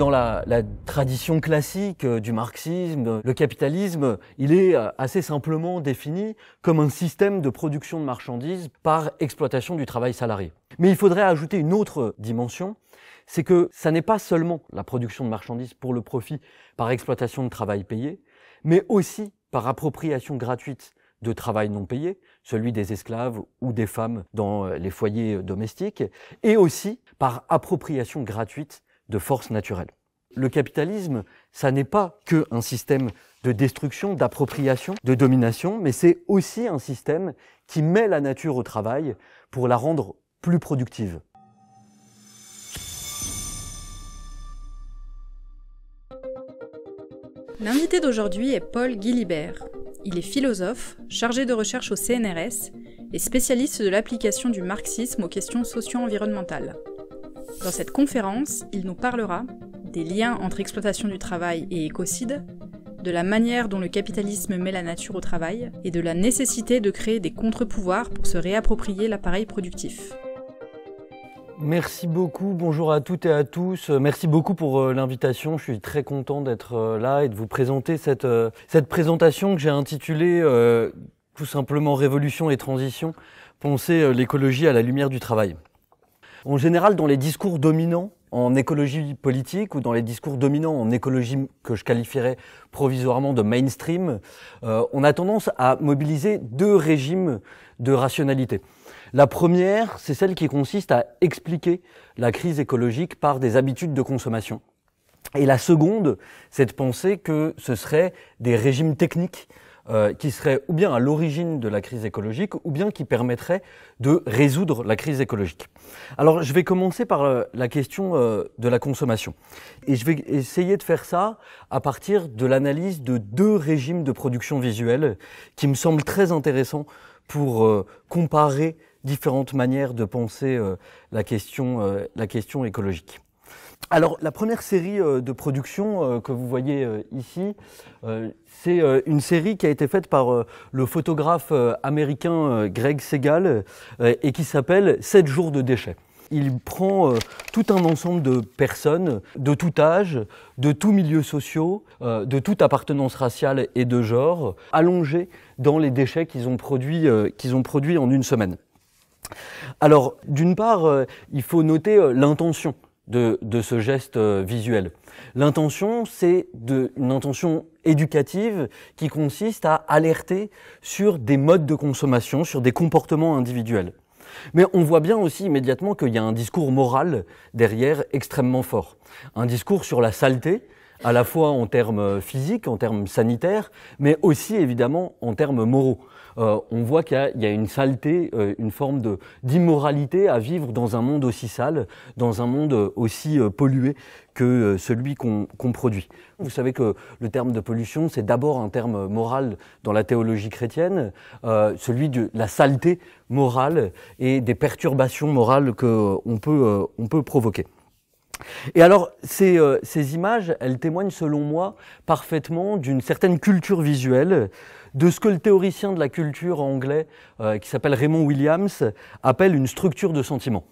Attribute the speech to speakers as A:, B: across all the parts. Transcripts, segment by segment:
A: Dans la, tradition classique euh, du marxisme, euh, le capitalisme, il est euh, assez simplement défini comme un système de production de marchandises par exploitation du travail salarié. Mais il faudrait ajouter une autre dimension, c'est que ça n'est pas seulement la production de marchandises pour le profit par exploitation de travail payé, mais aussi par appropriation gratuite de travail non payé, celui des esclaves ou des femmes dans les foyers domestiques, et aussi par appropriation gratuite de force naturelle. Le capitalisme, ça n'est pas que un système de destruction, d'appropriation, de domination, mais c'est aussi un système qui met la nature au travail pour la rendre plus productive. L'invité d'aujourd'hui est Paul Guilibert. Il est philosophe, chargé de recherche au CNRS et spécialiste de l'application du marxisme aux questions socio-environnementales. Dans cette conférence, il nous parlera des liens entre exploitation du travail et écocide, de la manière dont le capitalisme met la nature au travail et de la nécessité de créer des contre-pouvoirs pour se réapproprier l'appareil productif. Merci beaucoup, bonjour à toutes et à tous. Merci beaucoup pour euh, l'invitation. Je suis très content d'être euh, là et de vous présenter cette, euh, présentation que j'ai intitulée tout simplement Révolution et Transition, penser l'écologie à la lumière du travail. En général, dans les discours dominants en écologie politique ou dans les discours dominants en écologie que je qualifierais provisoirement de mainstream, euh, on a tendance à mobiliser deux régimes de rationalité. La première, c'est celle qui consiste à expliquer la crise écologique par des habitudes de consommation. Et la seconde, c'est de penser que ce seraient des régimes techniques euh, qui serait ou bien à l'origine de la crise écologique ou bien qui permettrait de résoudre la crise écologique. Alors je vais commencer par euh, la question euh, de la consommation. Et je vais essayer de faire ça à partir de l'analyse de deux régimes de production visuelle qui me semblent très intéressants pour comparer différentes manières de penser la, question, la question écologique. Alors la première série euh, de production euh, que vous voyez euh, ici, c'est une série qui a été faite par le photographe américain Greg Segal et qui s'appelle 7 jours de déchets. Il prend tout un ensemble de personnes de tout âge, de tous milieux sociaux, de toute appartenance raciale et de genre, allongées dans les déchets qu'ils ont produits qu'ils ont produits en une semaine. Alors, d'une part, il faut noter l'intention de, ce geste euh, visuel. L'intention, c'est une intention éducative qui consiste à alerter sur des modes de consommation, sur des comportements individuels. Mais on voit bien aussi immédiatement qu'il y a un discours moral derrière extrêmement fort. Un discours sur la saleté, à la fois en termes euh, physiques, en termes sanitaires, mais aussi évidemment en termes moraux. Euh, on voit qu'il y, a une saleté, euh, une forme d'immoralité à vivre dans un monde aussi sale, dans un monde euh, aussi pollué que celui qu'on produit. Vous savez que le terme de pollution, c'est d'abord un terme moral dans la théologie chrétienne, celui de la saleté morale et des perturbations morales qu'on peut, on peut provoquer. Et alors, ces, images, elles témoignent selon moi parfaitement d'une certaine culture visuelle de ce que le théoricien de la culture anglais, euh, qui s'appelle Raymond Williams, appelle une structure de sentiment.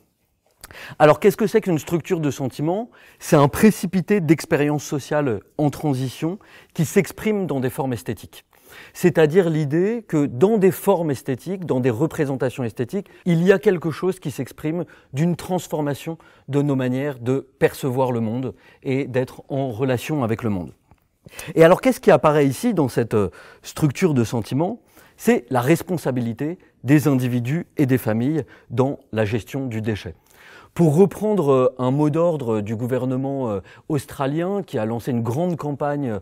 A: Alors qu'est-ce que c'est qu'une structure de sentiment C'est un précipité d'expériences sociales en transition qui s'exprime dans des formes esthétiques. C'est-à-dire l'idée que dans des formes esthétiques, dans des représentations esthétiques, il y a quelque chose qui s'exprime d'une transformation de nos manières de percevoir le monde et d'être en relation avec le monde. Et alors qu'est-ce qui apparaît ici dans cette euh, structure de sentiment C'est la responsabilité des individus et des familles dans la gestion du déchet. Pour reprendre euh, un mot d'ordre euh, du gouvernement australien qui a lancé une grande campagne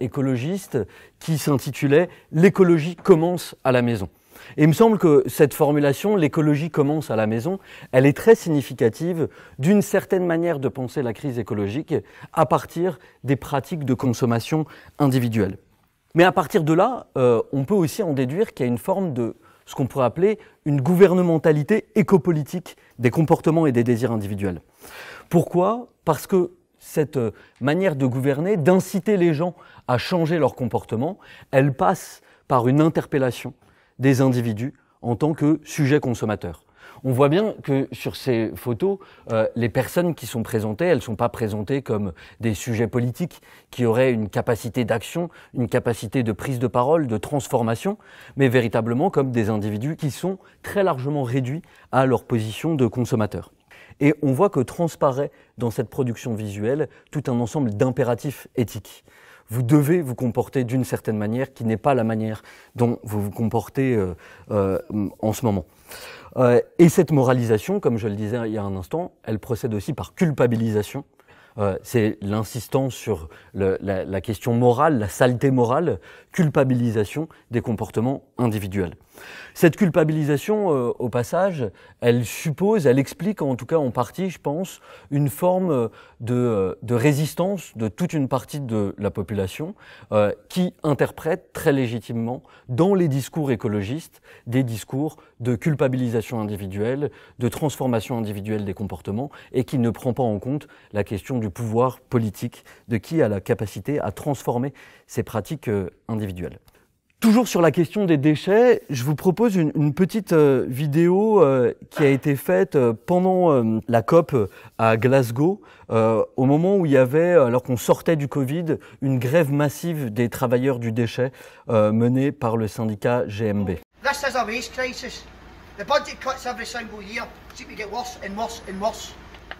A: écologiste qui s'intitulait L'écologie commence à la maison. Et il me semble que cette formulation, l'écologie commence à la maison, elle est très significative d'une certaine manière de penser la crise écologique à partir des pratiques de consommation individuelle. Mais à partir de là, euh, on peut aussi en déduire qu'il y a une forme de ce qu'on pourrait appeler une gouvernementalité écopolitique des comportements et des désirs individuels. Pourquoi Parce que cette euh, manière de gouverner, d'inciter les gens à changer leur comportement, elle passe par une interpellation des individus en tant que sujets consommateurs. On voit bien que sur ces photos, euh, les personnes qui sont présentées, elles ne sont pas présentées comme des sujets politiques qui auraient une capacité d'action, une capacité de prise de parole, de transformation, mais véritablement comme des individus qui sont très largement réduits à leur position de consommateur. Et on voit que transparaît dans cette production visuelle tout un ensemble d'impératifs éthiques vous devez vous comporter d'une certaine manière qui n'est pas la manière dont vous vous comportez euh, euh, en ce moment. Euh, et cette moralisation, comme je le disais il y a un instant, elle procède aussi par culpabilisation. c'est l'insistance sur la, la question morale, la saleté morale, culpabilisation des comportements individuels. Cette culpabilisation, euh, au passage, elle suppose, elle explique en tout cas en partie, je pense, une forme euh, euh, de, résistance de toute une partie de la population qui interprète très légitimement dans les discours écologistes des discours de culpabilisation individuelle, de transformation individuelle des comportements et qui ne prend pas en compte la question du pouvoir politique, de qui a la capacité à transformer ces pratiques individuelles. Toujours sur la question des déchets, je vous propose une, une petite euh, vidéo euh, qui a été faite euh, pendant la COP à Glasgow, au moment où il y avait, alors qu'on sortait du Covid, une grève massive des travailleurs du déchet menée par le syndicat GMB. This is a waste crisis. The budget cuts every single year seem to get worse and worse and worse.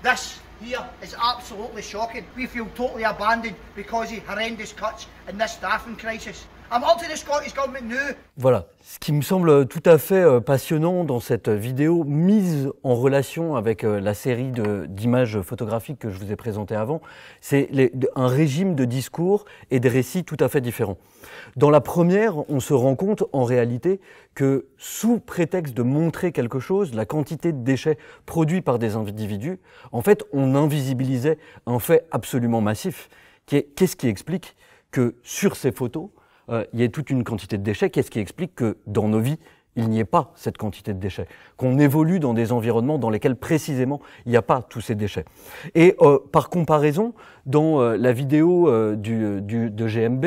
A: This here is absolutely shocking. We feel totally abandoned because of horrendous cuts in this staffing crisis. Voilà, ce qui me semble tout à fait euh, passionnant dans cette vidéo mise en relation avec euh, la série d'images photographiques que je vous ai présentées avant, c'est un régime de discours et de récits tout à fait différents. Dans la première, on se rend compte en réalité que sous prétexte de montrer quelque chose, la quantité de déchets produits par des individus, en fait, on invisibilisait un fait absolument massif, qui est qu'est-ce qui explique que sur ces photos, euh, il y a toute une quantité de déchets. Qu'est-ce qui explique que dans nos vies, il n'y ait pas cette quantité de déchets, qu'on évolue dans des environnements dans lesquels précisément il n'y a pas tous ces déchets. Et euh, par comparaison, dans euh, la vidéo de GMB,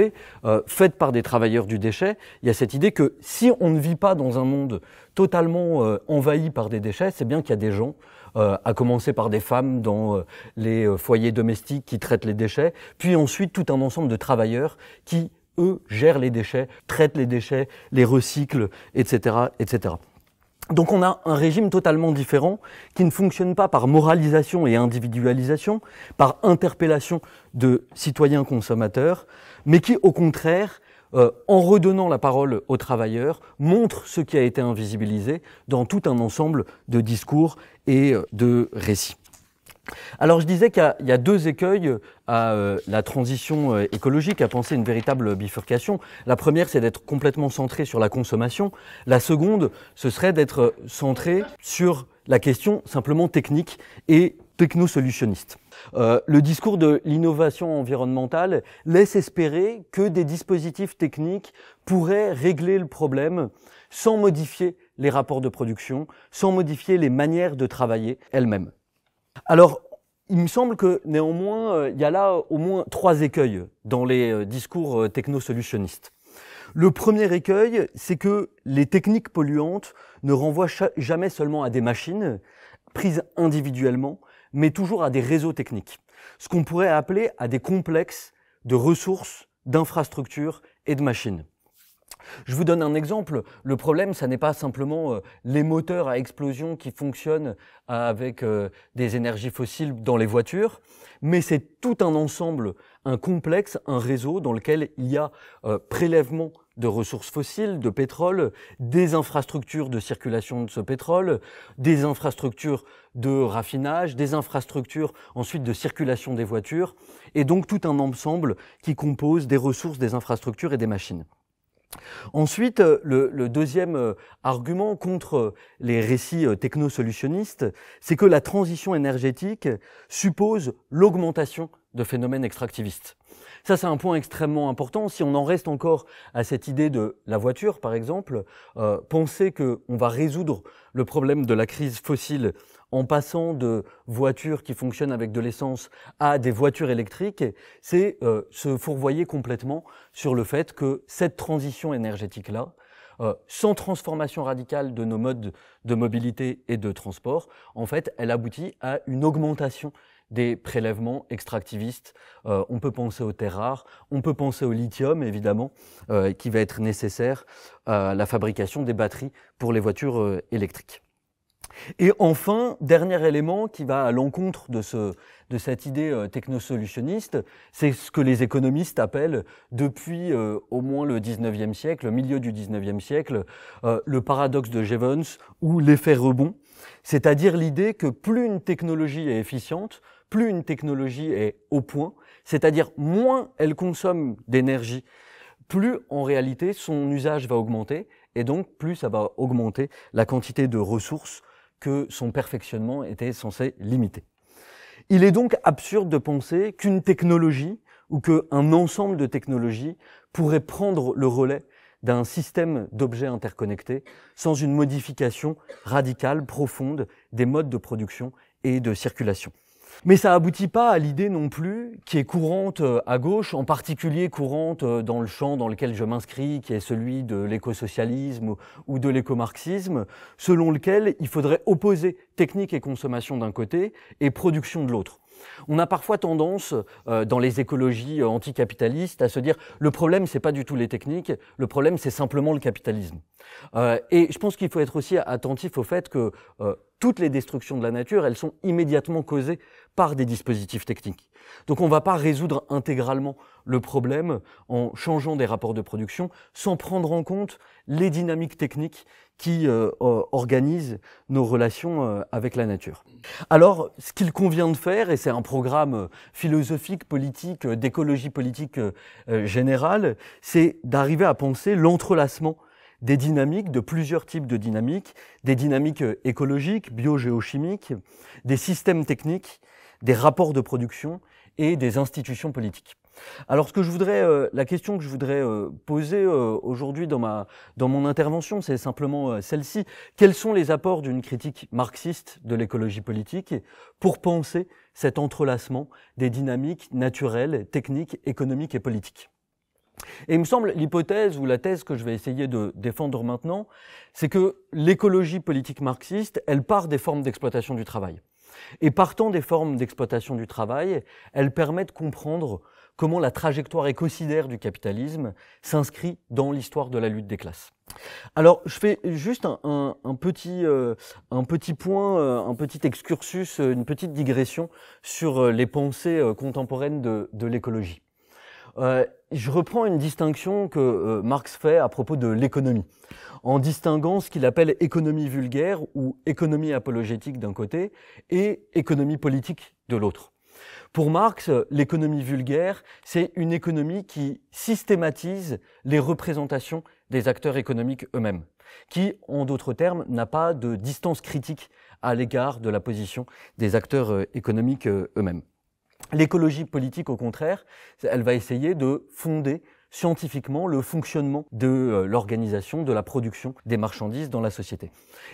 A: faite par des travailleurs du déchet, il y a cette idée que si on ne vit pas dans un monde totalement envahi par des déchets, c'est bien qu'il y a des gens à commencer par des femmes dans les foyers domestiques qui traitent les déchets, puis ensuite tout un ensemble de travailleurs qui eux gèrent les déchets, traitent les déchets, les recyclent, etc., etc. Donc on a un régime totalement différent qui ne fonctionne pas par moralisation et individualisation, par interpellation de citoyens consommateurs, mais qui au contraire, euh, en redonnant la parole aux travailleurs, montre ce qui a été invisibilisé dans tout un ensemble de discours et euh, de récits. Alors je disais qu'il y, a deux écueils euh, à euh, la transition euh, écologique, à penser une véritable bifurcation. La première, c'est d'être complètement centré sur la consommation. La seconde, ce serait d'être centré sur la question simplement technique et technosolutionniste. solutionniste. le discours de l'innovation environnementale laisse espérer que des dispositifs techniques pourraient régler le problème sans modifier les rapports de production, sans modifier les manières de travailler elles-mêmes. Alors, il me semble que néanmoins, euh, il y a là euh, au moins trois écueils dans les euh, discours technosolutionnistes. Le premier écueil, c'est que les techniques polluantes ne renvoient jamais seulement à des machines prises individuellement, mais toujours à des réseaux techniques. Ce qu'on pourrait appeler à des complexes de ressources, d'infrastructures et de machines. Je vous donne un exemple. Le problème, ça n'est pas simplement euh, les moteurs à explosion qui fonctionnent euh, avec euh, des énergies fossiles dans les voitures, mais c'est tout un ensemble, un complexe, un réseau dans lequel il y a prélèvement de ressources fossiles, de pétrole, des infrastructures de circulation de ce pétrole, des infrastructures de raffinage, des infrastructures ensuite de circulation des voitures, et donc tout un ensemble qui compose des ressources, des infrastructures et des machines. Ensuite, euh, le, deuxième euh, argument contre euh, les récits technosolutionnistes, c'est que la transition énergétique suppose l'augmentation de phénomènes extractivistes. Ça, c'est un point extrêmement important. Si on en reste encore à cette idée de la voiture, par exemple, euh, penser qu'on va résoudre le problème de la crise fossile en passant de voitures qui fonctionnent avec de l'essence à des voitures électriques, c'est euh, se fourvoyer complètement sur le fait que cette transition énergétique-là, euh, sans transformation radicale de nos modes de mobilité et de transport, en fait, elle aboutit à une augmentation des prélèvements extractivistes. Euh, on peut penser aux terres rares, on peut penser au lithium évidemment, euh, qui va être nécessaire à la fabrication des batteries pour les voitures euh, électriques. Et enfin, dernier élément qui va à l'encontre de, ce, de cette idée technosolutionniste, c'est ce que les économistes appellent depuis au moins le 19e siècle, le milieu du 19e siècle, le paradoxe de Jevons ou l'effet rebond, c'est-à-dire l'idée que plus une technologie est efficiente, plus une technologie est au point, c'est-à-dire moins elle consomme d'énergie, plus en réalité son usage va augmenter et donc plus ça va augmenter la quantité de ressources que son perfectionnement était censé limiter. Il est donc absurde de penser qu'une technologie ou qu'un ensemble de technologies pourrait prendre le relais d'un système d'objets interconnectés sans une modification radicale, profonde des modes de production et de circulation. Mais ça aboutit pas à l'idée non plus qui est courante euh, à gauche, en particulier courante euh, dans le champ dans lequel je m'inscris, qui est celui de l'écosocialisme ou de l'écomarxisme, selon lequel il faudrait opposer technique et consommation d'un côté et production de l'autre. On a parfois tendance, euh, dans les écologies anticapitalistes, à se dire le problème c'est pas du tout les techniques, le problème c'est simplement le capitalisme. et je pense qu'il faut être aussi attentif au fait que toutes les destructions de la nature, elles sont immédiatement causées par des dispositifs techniques. Donc on ne va pas résoudre intégralement le problème en changeant des rapports de production sans prendre en compte les dynamiques techniques qui euh, euh, organisent nos relations euh, avec la nature. Alors ce qu'il convient de faire, et c'est un programme philosophique, politique, d'écologie politique générale, c'est d'arriver à penser l'entrelacement des dynamiques, de plusieurs types de dynamiques, des dynamiques écologiques, biogéochimiques, des systèmes techniques, des rapports de production et des institutions politiques. Alors ce que je voudrais, euh, la question que je voudrais euh, poser euh, aujourd'hui dans ma dans mon intervention, c'est simplement celle-ci quels sont les apports d'une critique marxiste de l'écologie politique pour penser cet entrelacement des dynamiques naturelles, techniques, économiques et politiques et il me semble l'hypothèse ou la thèse que je vais essayer de défendre maintenant, c'est que l'écologie politique marxiste, elle part des formes d'exploitation du travail. Et partant des formes d'exploitation du travail, elles permettent de comprendre comment la trajectoire écocidaire du capitalisme s'inscrit dans l'histoire de la lutte des classes. Alors, je fais juste un, petit, euh, un petit point, euh, un petit excursus, euh, une petite digression sur les pensées contemporaines de l'écologie. Euh, je reprends une distinction que euh, Marx fait à propos de l'économie, en distinguant ce qu'il appelle économie vulgaire ou économie apologétique d'un côté et économie politique de l'autre. Pour Marx, l'économie vulgaire, c'est une économie qui systématise les représentations des acteurs économiques eux-mêmes, qui, en d'autres termes, n'a pas de distance critique à l'égard de la position des acteurs euh, économiques eux-mêmes. L'écologie politique, au contraire, elle va essayer de fonder scientifiquement le fonctionnement de euh, l'organisation, de la production des marchandises dans la société.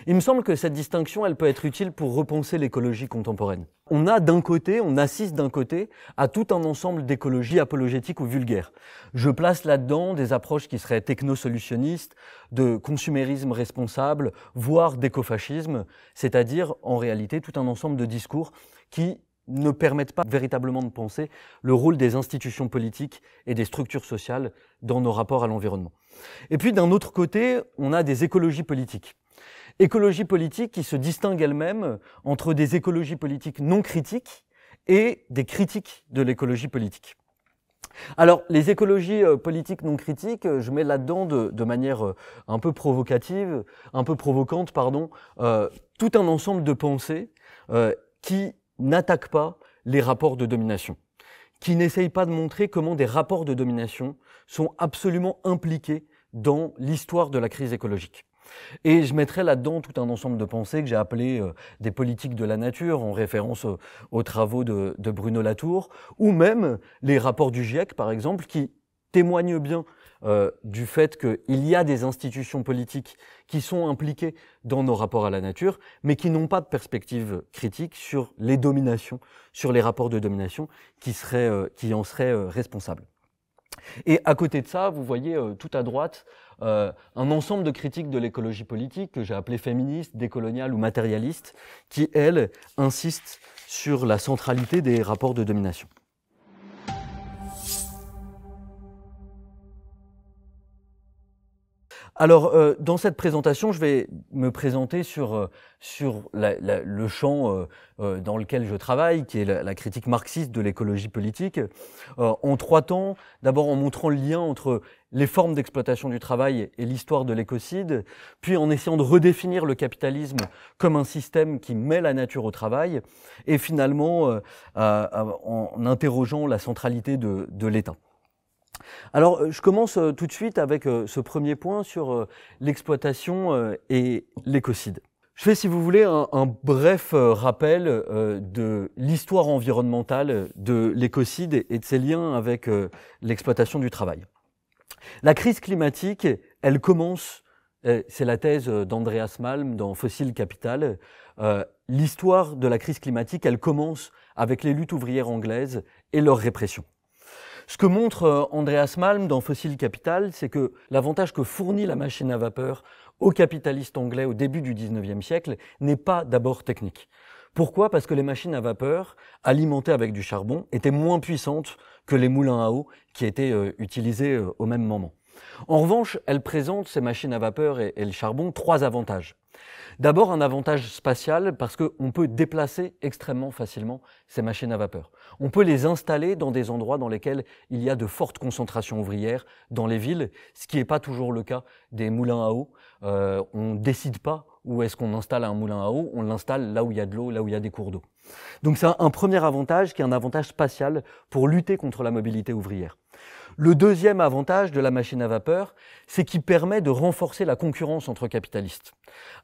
A: Il me semble que cette distinction, elle peut être utile pour repenser l'écologie contemporaine. On a d'un côté, on assiste d'un côté à tout un ensemble d'écologies apologétiques ou vulgaires. Je place là-dedans des approches qui seraient technosolutionnistes, de consumérisme responsable, voire d'écofascisme, c'est-à-dire en réalité tout un ensemble de discours qui ne permettent pas véritablement de penser le rôle des institutions politiques et des structures sociales dans nos rapports à l'environnement. Et puis d'un autre côté, on a des écologies politiques. Écologies politiques qui se distinguent elles-mêmes entre des écologies politiques non critiques et des critiques de l'écologie politique. Alors, les écologies euh, politiques non critiques, euh, je mets là-dedans de, manière euh, un peu provocative, un peu provocante, pardon, tout un ensemble de pensées qui n'attaque pas les rapports de domination, qui n'essayent pas de montrer comment des rapports de domination sont absolument impliqués dans l'histoire de la crise écologique. Et je mettrai là-dedans tout un ensemble de pensées que j'ai appelées euh, des politiques de la nature, en référence euh, aux travaux de, Bruno Latour, ou même les rapports du GIEC, par exemple, qui témoignent bien euh, du fait qu'il y a des institutions politiques qui sont impliquées dans nos rapports à la nature, mais qui n'ont pas de perspective critique sur les dominations, sur les rapports de domination qui, euh, qui en seraient euh, responsables. Et à côté de ça, vous voyez tout à droite un ensemble de critiques de l'écologie politique que j'ai appelées féministes, décoloniales ou matérialistes, qui, elles, insistent sur la centralité des rapports de domination. Alors, euh, dans cette présentation, je vais me présenter sur, euh, sur le champ euh, dans lequel je travaille, qui est la, critique marxiste de l'écologie politique, en trois temps. D'abord en montrant le lien entre les formes d'exploitation du travail et l'histoire de l'écocide, puis en essayant de redéfinir le capitalisme comme un système qui met la nature au travail, et finalement en interrogeant la centralité de, de l'État. Alors, euh, je commence euh, tout de suite avec euh, ce premier point sur l'exploitation et l'écocide. Je fais, si vous voulez, un, bref rappel de l'histoire environnementale de l'écocide et de ses liens avec l'exploitation du travail. La crise climatique, elle commence, c'est la thèse d'Andreas Malm dans Fossil Capital, l'histoire de la crise climatique, elle commence avec les luttes ouvrières anglaises et leur répression. Ce que montre euh, Andreas Malm dans Fossil Capital, c'est que l'avantage que fournit la machine à vapeur aux capitalistes anglais au début du 19e siècle n'est pas d'abord technique. Pourquoi Parce que les machines à vapeur, alimentées avec du charbon, étaient moins puissantes que les moulins à eau qui étaient euh, utilisés euh, au même moment. En revanche, elles présentent, ces machines à vapeur et le charbon, trois avantages. D'abord, un avantage spatial parce qu'on peut déplacer extrêmement facilement ces machines à vapeur. On peut les installer dans des endroits dans lesquels il y a de fortes concentrations ouvrières, dans les villes, ce qui n'est pas toujours le cas des moulins à eau. Euh, on ne décide pas où est-ce qu'on installe un moulin à eau, on l'installe là où il y a de l'eau, là où il y a des cours d'eau. Donc c'est un premier avantage qui est un avantage spatial pour lutter contre la mobilité ouvrière. Le deuxième avantage de la machine à vapeur, c'est qu'il permet de renforcer la concurrence entre capitalistes.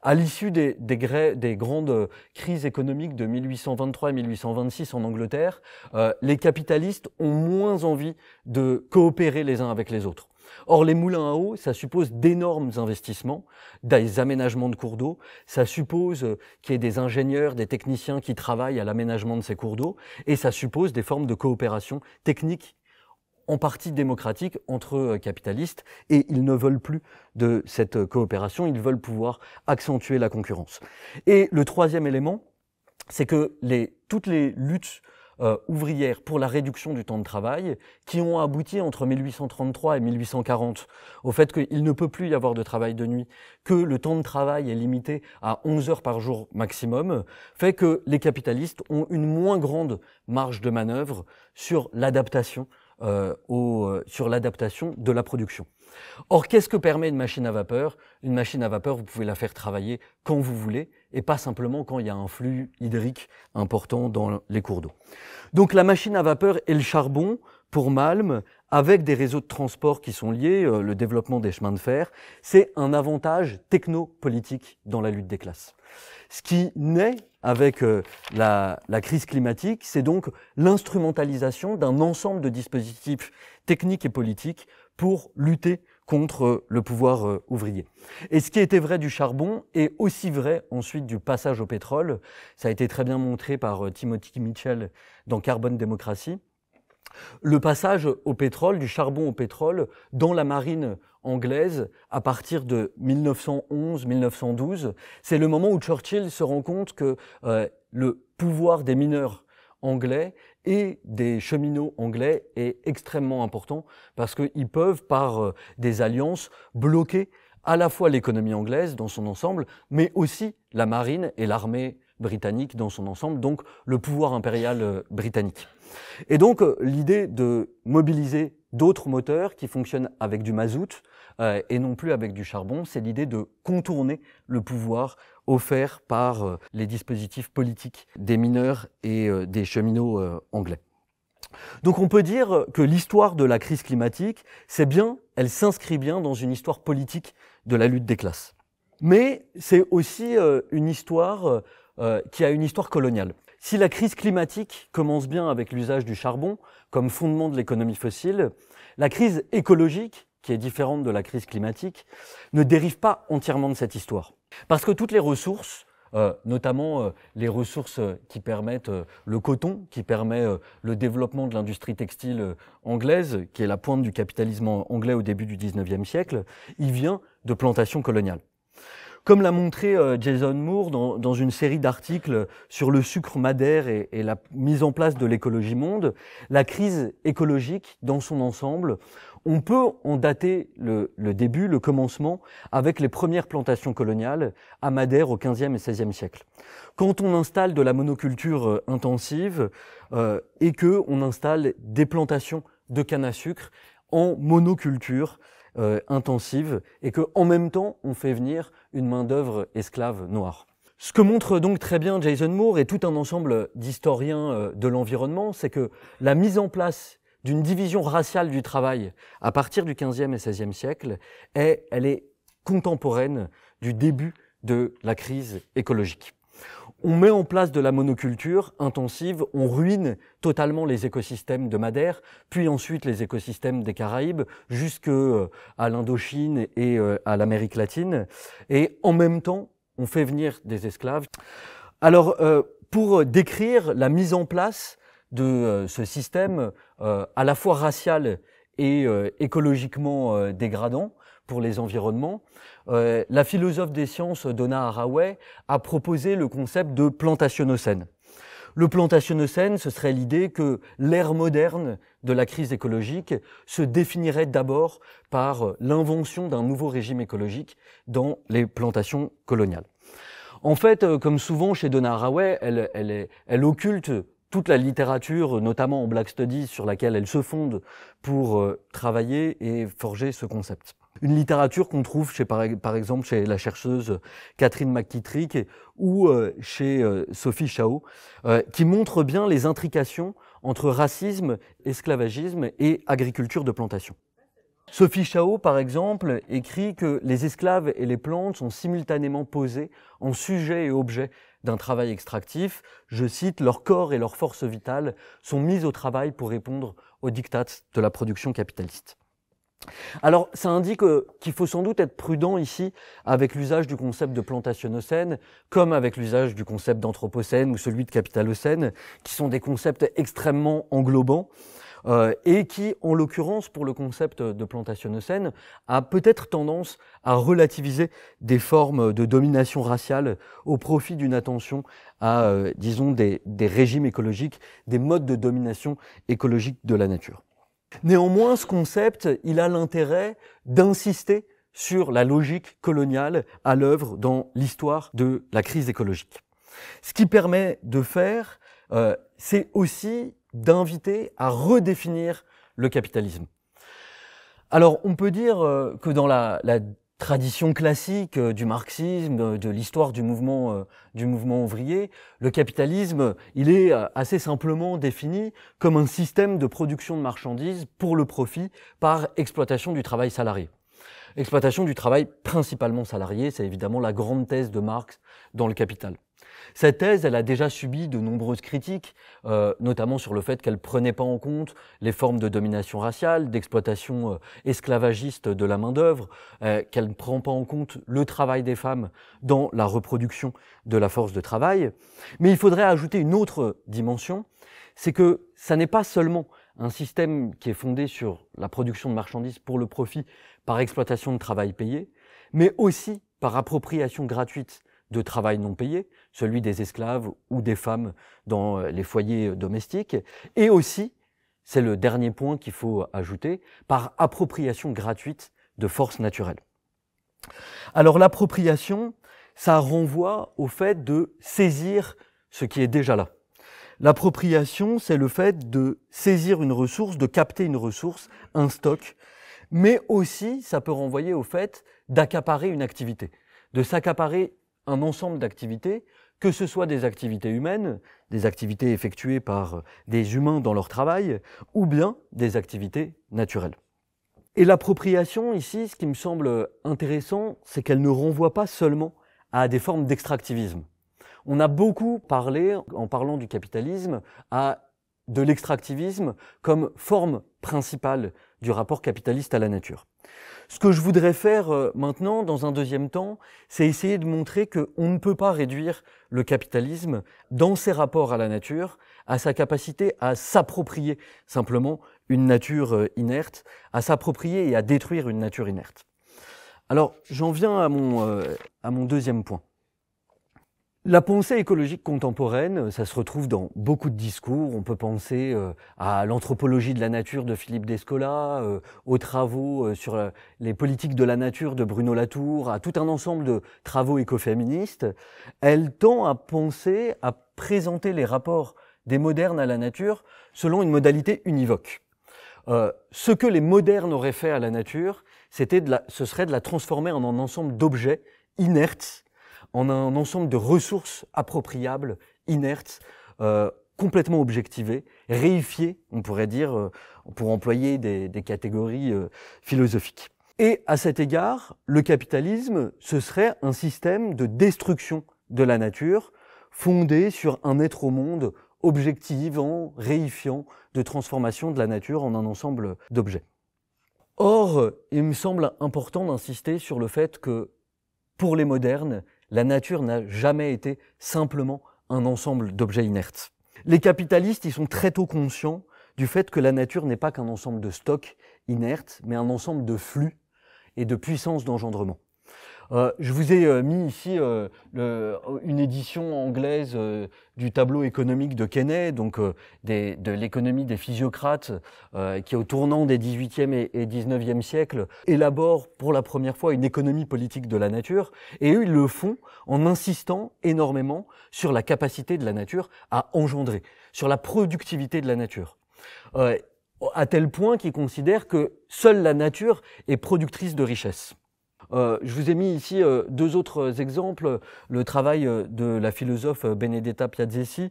A: À l'issue des, des, grandes euh, crises économiques de 1823 et 1826 en Angleterre, euh, les capitalistes ont moins envie de coopérer les uns avec les autres. Or, les moulins à eau, ça suppose d'énormes investissements, des aménagements de cours d'eau, ça suppose euh, qu'il y ait des ingénieurs, des techniciens qui travaillent à l'aménagement de ces cours d'eau, et ça suppose des formes de coopération technique en partie démocratique entre euh, capitalistes et ils ne veulent plus de cette euh, coopération, ils veulent pouvoir accentuer la concurrence. Et le troisième élément, c'est que les, toutes les luttes euh, ouvrières pour la réduction du temps de travail qui ont abouti entre 1833 et 1840 au fait qu'il ne peut plus y avoir de travail de nuit, que le temps de travail est limité à 11 heures par jour maximum, fait que les capitalistes ont une moins grande marge de manœuvre sur l'adaptation euh, euh, sur l'adaptation de la production. Or, qu'est-ce que permet une machine à vapeur Une machine à vapeur, vous pouvez la faire travailler quand vous voulez et pas simplement quand il y a un flux hydrique important dans les cours d'eau. Donc la machine à vapeur et le charbon, pour Malm, avec des réseaux de transport qui sont liés, euh, le développement des chemins de fer, c'est un avantage technopolitique dans la lutte des classes. Ce qui naît avec euh, la, crise climatique, c'est donc l'instrumentalisation d'un ensemble de dispositifs techniques et politiques pour lutter contre euh, le pouvoir ouvrier. Et ce qui était vrai du charbon est aussi vrai ensuite du passage au pétrole. Ça a été très bien montré par Timothy Mitchell dans Carbone Démocratie le passage au pétrole, du charbon au pétrole, dans la marine anglaise à partir de 1911-1912. C'est le moment où Churchill se rend compte que euh, le pouvoir des mineurs anglais et des cheminots anglais est extrêmement important parce qu'ils peuvent, par euh, des alliances, bloquer à la fois l'économie anglaise dans son ensemble, mais aussi la marine et l'armée britannique dans son ensemble, donc le pouvoir impérial euh, britannique. Et donc euh, l'idée de mobiliser d'autres moteurs qui fonctionnent avec du mazout euh, et non plus avec du charbon, c'est l'idée de contourner le pouvoir offert par euh, les dispositifs politiques des mineurs et des cheminots anglais. Donc on peut dire que l'histoire de la crise climatique, c'est bien, elle s'inscrit bien dans une histoire politique de la lutte des classes. Mais c'est aussi une histoire qui a une histoire coloniale. Si la crise climatique commence bien avec l'usage du charbon comme fondement de l'économie fossile, la crise écologique, qui est différente de la crise climatique, ne dérive pas entièrement de cette histoire. Parce que toutes les ressources, euh, notamment euh, les ressources euh, qui permettent le coton, qui permet le développement de l'industrie textile anglaise, qui est la pointe du capitalisme anglais au début du 19e siècle, il vient de plantations coloniales. Comme l'a montré euh, Jason Moore dans, une série d'articles sur le sucre madère et, la mise en place de l'écologie monde, la crise écologique dans son ensemble, on peut en dater le, début, le commencement, avec les premières plantations coloniales à Madère au XVe et XVIe siècle. Quand on installe de la monoculture euh, intensive euh, et que on installe des plantations de canne à sucre en monoculture, euh, intensive et que en même temps on fait venir une main d'œuvre esclave noire. Ce que montre donc très bien Jason Moore et tout un ensemble d'historiens euh, de l'environnement, c'est que la mise en place d'une division raciale du travail à partir du 15e et 16e siècle est, elle est contemporaine du début de la crise écologique on met en place de la monoculture intensive, on ruine totalement les écosystèmes de Madère, puis ensuite les écosystèmes des Caraïbes, jusque euh, à l'Indochine et euh, à l'Amérique latine. Et en même temps, on fait venir des esclaves. Alors, euh, pour décrire la mise en place de ce système à la fois racial et écologiquement dégradant pour les environnements, euh, la philosophe des sciences Donna Haraway a proposé le concept de plantationocène. Le plantationocène, ce serait l'idée que l'ère moderne de la crise écologique se définirait d'abord par l'invention d'un nouveau régime écologique dans les plantations coloniales. En fait, euh, comme souvent chez Donna Haraway, elle, elle occulte toute la littérature, notamment en Black Studies, sur laquelle elle se fonde pour euh, travailler et forger ce concept. Une littérature qu'on trouve chez, par, exemple chez la chercheuse euh, Catherine McKittrick ou euh, chez euh, Sophie Chao, qui montre bien les intrications entre racisme, esclavagisme et agriculture de plantation. Sophie Chao, par exemple, écrit que les esclaves et les plantes sont simultanément posés en sujet et objet d'un travail extractif. Je cite, leur corps et leur force vitale sont mises au travail pour répondre aux dictats de la production capitaliste. Alors, ça indique euh, qu'il faut sans doute être prudent ici avec l'usage du concept de plantationocène, comme avec l'usage du concept d'anthropocène ou celui de capitalocène, qui sont des concepts extrêmement englobants. Euh, et qui, en l'occurrence, pour le concept de plantationocène, a peut-être tendance à relativiser des formes de domination raciale au profit d'une attention à, euh, disons, des, des régimes écologiques, des modes de domination écologique de la nature. Néanmoins, ce concept, il a l'intérêt d'insister sur la logique coloniale à l'œuvre dans l'histoire de la crise écologique. Ce qui permet de faire, euh, c'est aussi d'inviter à redéfinir le capitalisme. Alors, on peut dire euh, que dans la tradition classique euh, du marxisme, euh, de l'histoire du mouvement euh, du mouvement ouvrier, le capitalisme, il est assez simplement défini comme un système de production de marchandises pour le profit par exploitation du travail salarié. Exploitation du travail principalement salarié, c'est évidemment la grande thèse de Marx dans le Capital. Cette thèse, elle a déjà subi de nombreuses critiques, euh, notamment sur le fait qu'elle prenait pas en compte les formes de domination raciale, d'exploitation euh, esclavagiste de la main-d'œuvre, euh, qu'elle ne prend pas en compte le travail des femmes dans la reproduction de la force de travail. Mais il faudrait ajouter une autre dimension, c'est que ça n'est pas seulement un système qui est fondé sur la production de marchandises pour le profit par exploitation de travail payé, mais aussi par appropriation gratuite de travail non payé, celui des esclaves ou des femmes dans euh, les foyers euh, domestiques, et aussi, c'est le dernier point qu'il faut ajouter, par appropriation gratuite de force naturelle. Alors l'appropriation, ça renvoie au fait de saisir ce qui est déjà là. L'appropriation, c'est le fait de saisir une ressource, de capter une ressource, un stock, mais aussi ça peut renvoyer au fait d'accaparer une activité, de s'accaparer un ensemble d'activités, que ce soit des activités humaines, des activités effectuées par des humains dans leur travail, ou bien des activités naturelles. Et l'appropriation ici, ce qui me semble intéressant, c'est qu'elle ne renvoie pas seulement à des formes d'extractivisme. On a beaucoup parlé, en parlant du capitalisme, à de l'extractivisme comme forme principale du rapport capitaliste à la nature. Ce que je voudrais faire euh, maintenant, dans un deuxième temps, c'est essayer de montrer qu'on ne peut pas réduire le capitalisme dans ses rapports à la nature à sa capacité à s'approprier simplement une nature euh, inerte, à s'approprier et à détruire une nature inerte. Alors j'en viens à mon, euh, à mon deuxième point. La pensée écologique contemporaine, ça se retrouve dans beaucoup de discours. On peut penser euh, à l'anthropologie de la nature de Philippe Descola, euh, aux travaux euh, sur les politiques de la nature de Bruno Latour, à tout un ensemble de travaux écoféministes. Elle tend à penser, à présenter les rapports des modernes à la nature selon une modalité univoque. ce que les modernes auraient fait à la nature, c'était de ce serait de la transformer en un ensemble d'objets inertes en un ensemble de ressources appropriables, inertes, euh, complètement objectivées, réifiées, on pourrait dire, euh, pour employer des, catégories euh, philosophiques. Et à cet égard, le capitalisme, ce serait un système de destruction de la nature, fondé sur un être au monde objectivant, réifiant, de transformation de la nature en un ensemble d'objets. Or, il me semble important d'insister sur le fait que, pour les modernes, la nature n'a jamais été simplement un ensemble d'objets inertes. Les capitalistes, ils sont très tôt conscients du fait que la nature n'est pas qu'un ensemble de stocks inertes, mais un ensemble de flux et de puissances d'engendrement. Euh, je vous ai euh, mis ici euh, une édition anglaise du tableau économique de Kenney, donc de l'économie des physiocrates, qui au tournant des 18e et, 19e siècles élabore pour la première fois une économie politique de la nature. Et eux, ils le font en insistant énormément sur la capacité de la nature à engendrer, sur la productivité de la nature à tel point qu'ils considèrent que seule la nature est productrice de richesse. Euh, je vous ai mis ici euh, deux autres exemples. Le travail euh, de la philosophe Benedetta Piazzesi,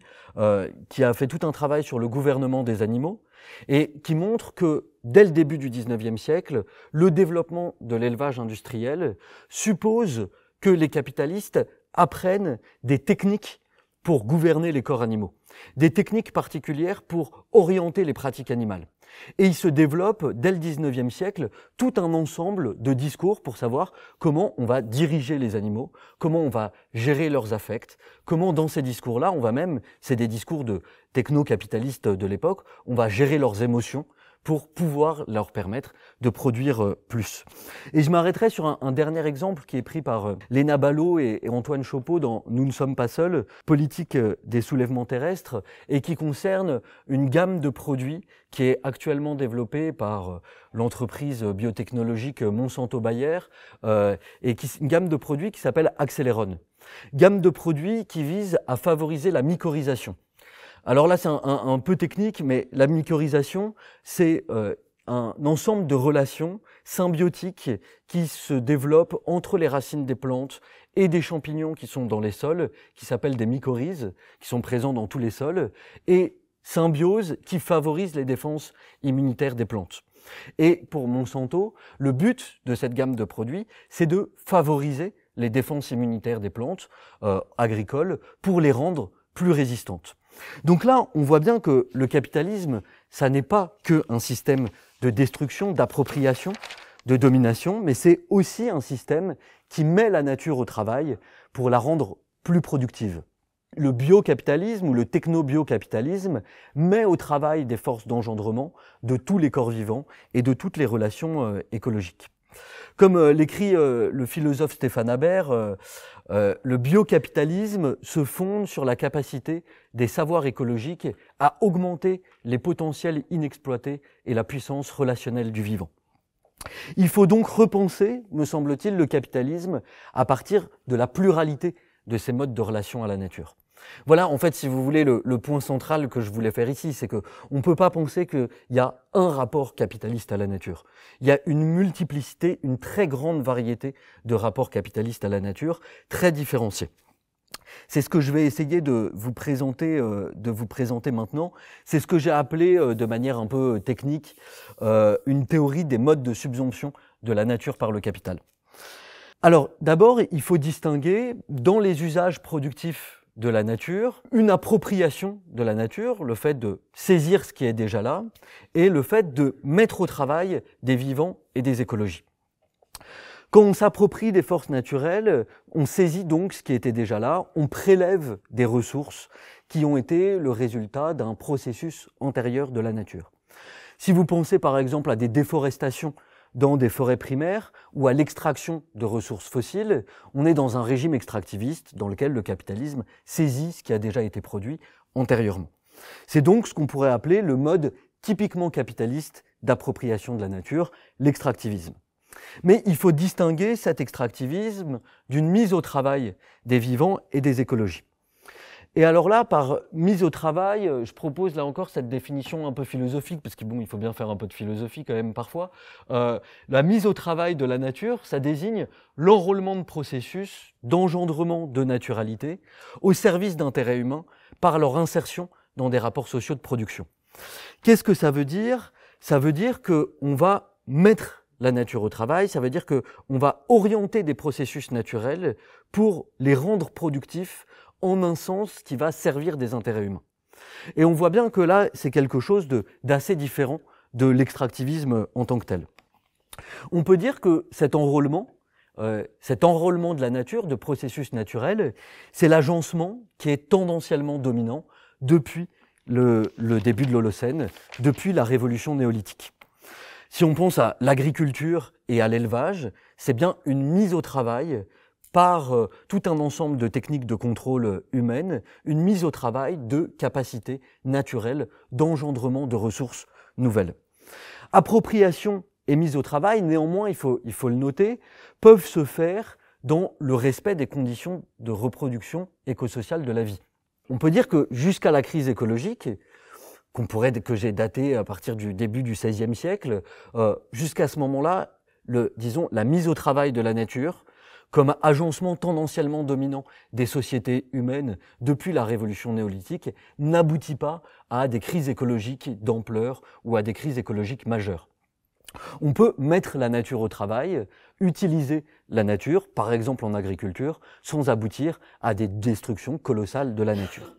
A: qui a fait tout un travail sur le gouvernement des animaux et qui montre que dès le début du 19e siècle, le développement de l'élevage industriel suppose que les capitalistes apprennent des techniques pour gouverner les corps animaux, des techniques particulières pour orienter les pratiques animales. Et il se développe, dès le 19e siècle, tout un ensemble de discours pour savoir comment on va diriger les animaux, comment on va gérer leurs affects, comment dans ces discours-là, on va même, c'est des discours de techno-capitalistes de l'époque, on va gérer leurs émotions, pour pouvoir leur permettre de produire euh, plus. Et je m'arrêterai sur un, dernier exemple qui est pris par euh, Léna Ballot et, Antoine Chopeau dans Nous ne sommes pas seuls, politique euh, des soulèvements terrestres, et qui concerne une gamme de produits qui est actuellement développée par l'entreprise biotechnologique Monsanto Bayer, et qui, une gamme de produits qui s'appelle Acceleron. Gamme de produits qui vise à favoriser la mycorhisation. Alors là, c'est un, peu technique, mais la mycorhisation, c'est euh, un ensemble de relations symbiotiques qui se développent entre les racines des plantes et des champignons qui sont dans les sols, qui s'appellent des mycorhizes, qui sont présents dans tous les sols, et symbiose qui favorise les défenses immunitaires des plantes. Et pour Monsanto, le but de cette gamme de produits, c'est de favoriser les défenses immunitaires des plantes euh, agricoles pour les rendre plus résistantes. Donc là, on voit bien que le capitalisme, ça n'est pas que un système de destruction, d'appropriation, de domination, mais c'est aussi un système qui met la nature au travail pour la rendre plus productive. Le biocapitalisme ou le techno-biocapitalisme met au travail des forces d'engendrement de tous les corps vivants et de toutes les relations euh, écologiques. Comme euh, l'écrit euh, le philosophe Stéphane Haber, euh, le biocapitalisme se fonde sur la capacité des savoirs écologiques à augmenter les potentiels inexploités et la puissance relationnelle du vivant. Il faut donc repenser, me semble-t-il, le capitalisme à partir de la pluralité de ces modes de relation à la nature. Voilà, en fait, si vous voulez, le, point central que je voulais faire ici, c'est qu'on ne peut pas penser qu'il y a un rapport capitaliste à la nature. Il y a une multiplicité, une très grande variété de rapports capitalistes à la nature, très différenciés. C'est ce que je vais essayer de vous présenter, euh, de vous présenter maintenant. C'est ce que j'ai appelé, euh, de manière un peu euh, technique, une théorie des modes de subsomption de la nature par le capital. Alors, d'abord, il faut distinguer dans les usages productifs de la nature, une appropriation de la nature, le fait de saisir ce qui est déjà là, et le fait de mettre au travail des vivants et des écologies. Quand on s'approprie des forces naturelles, on saisit donc ce qui était déjà là, on prélève des ressources qui ont été le résultat d'un processus antérieur de la nature. Si vous pensez par exemple à des déforestations dans des forêts primaires ou à l'extraction de ressources fossiles. On est dans un régime extractiviste dans lequel le capitalisme saisit ce qui a déjà été produit antérieurement. C'est donc ce qu'on pourrait appeler le mode typiquement capitaliste d'appropriation de la nature, l'extractivisme. Mais il faut distinguer cet extractivisme d'une mise au travail des vivants et des écologies. Et alors là, par mise au travail, euh, je propose là encore cette définition un peu philosophique, parce qu'il bon, il faut bien faire un peu de philosophie quand même parfois. Euh, la mise au travail de la nature, ça désigne l'enrôlement de processus d'engendrement de naturalité au service d'intérêts humains par leur insertion dans des rapports sociaux de production. Qu'est-ce que ça veut dire Ça veut dire qu'on va mettre la nature au travail, ça veut dire qu'on va orienter des processus naturels pour les rendre productifs en un sens qui va servir des intérêts humains. Et on voit bien que là, c'est quelque chose d'assez différent de l'extractivisme en tant que tel. On peut dire que cet enrôlement, euh, cet enrôlement de la nature, de processus naturels, c'est l'agencement qui est tendanciellement dominant depuis le début de l'Holocène, depuis la révolution néolithique. Si on pense à l'agriculture et à l'élevage, c'est bien une mise au travail par euh, tout un ensemble de techniques de contrôle euh, humaine, une mise au travail de capacités naturelles d'engendrement de ressources nouvelles. Appropriation et mise au travail, néanmoins, il faut, il faut le noter, peuvent se faire dans le respect des conditions de reproduction écosociale de la vie. On peut dire que jusqu'à la crise écologique, qu'on pourrait, que j'ai daté à partir du début du XVIe siècle, euh, jusqu'à ce moment-là, le, disons, la mise au travail de la nature comme agencement tendanciellement dominant des sociétés humaines depuis la révolution néolithique, n'aboutit pas à des crises écologiques d'ampleur ou à des crises écologiques majeures. On peut mettre la nature au travail, utiliser la nature, par exemple en agriculture, sans aboutir à des destructions colossales de la nature.